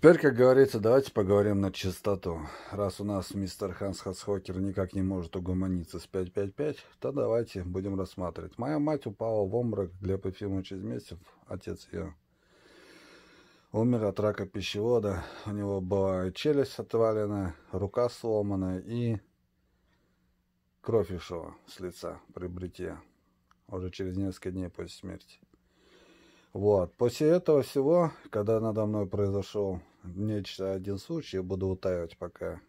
Теперь, как говорится, давайте поговорим на чистоту. Раз у нас мистер Ханс Хасхокер никак не может угомониться с 5.5.5, то давайте будем рассматривать. Моя мать упала в обморок, Глеб через месяц. отец ее, умер от рака пищевода. У него была челюсть отвалена, рука сломана и кровь ишла с лица при бритье уже через несколько дней после смерти. Вот. После этого всего, когда надо мной произошел нечто один случай, я буду утаивать, пока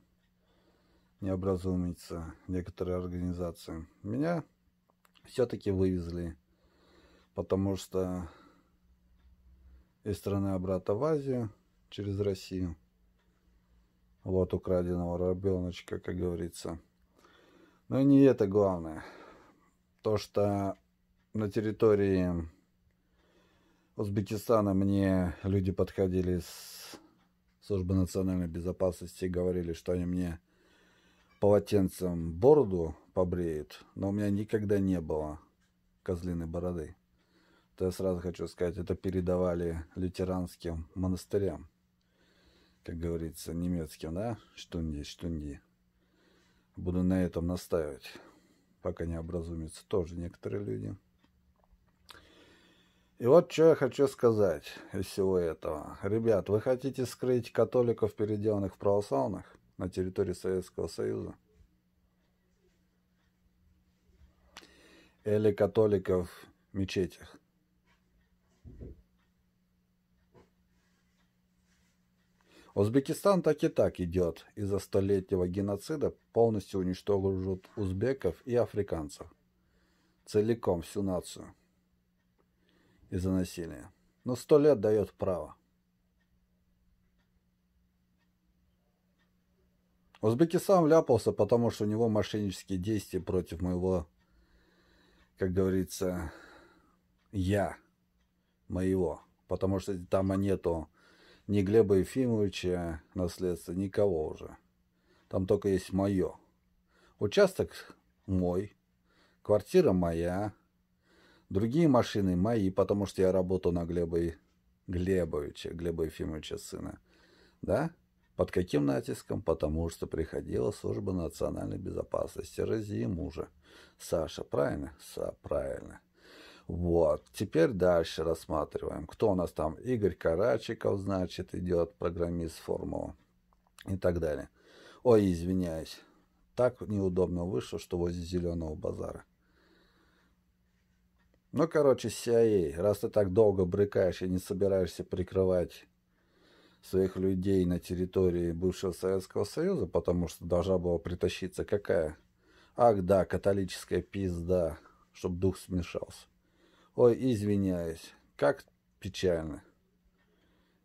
не образумится некоторые организации. Меня все-таки вывезли, потому что из страны обратно в Азию через Россию. Вот украденного рабеночка, как говорится. Но не это главное. То, что на территории Узбекистана мне люди подходили с службы национальной безопасности и говорили, что они мне полотенцем бороду побреют, но у меня никогда не было козлиной бороды. То я сразу хочу сказать, это передавали лютеранским монастырям. Как говорится, немецким, да? Штунди, штунди. Буду на этом настаивать, пока не образумятся тоже некоторые люди. И вот что я хочу сказать из всего этого. Ребят, вы хотите скрыть католиков, переделанных в православных на территории Советского Союза? Или католиков в мечетях? Узбекистан так и так идет. Из-за столетнего геноцида полностью уничтожил узбеков и африканцев. Целиком всю нацию из-за насилия. Но сто лет дает право. Узбекистан вляпался, потому что у него мошеннические действия против моего, как говорится, я, моего. Потому что там нету ни Глеба Ефимовича наследства, никого уже. Там только есть мое. Участок мой, квартира моя, Другие машины мои, потому что я работал на Глеба и Глебовича, Глеба Ефимовича сына. Да? Под каким натиском? Потому что приходила служба национальной безопасности рази мужа. Саша, правильно? Са, правильно. Вот, теперь дальше рассматриваем. Кто у нас там? Игорь Карачиков, значит, идет программист формула и так далее. Ой, извиняюсь. Так неудобно вышло, что возле зеленого базара. Ну, короче, CIA, раз ты так долго брыкаешь и не собираешься прикрывать своих людей на территории бывшего Советского Союза, потому что должна была притащиться какая? Ах да, католическая пизда, чтоб дух смешался. Ой, извиняюсь, как печально.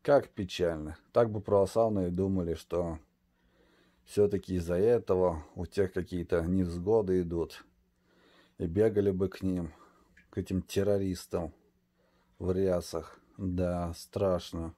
Как печально. Так бы православные думали, что все-таки из-за этого у тех какие-то невзгоды идут. И бегали бы к ним к этим террористам в рясах. Да, страшно.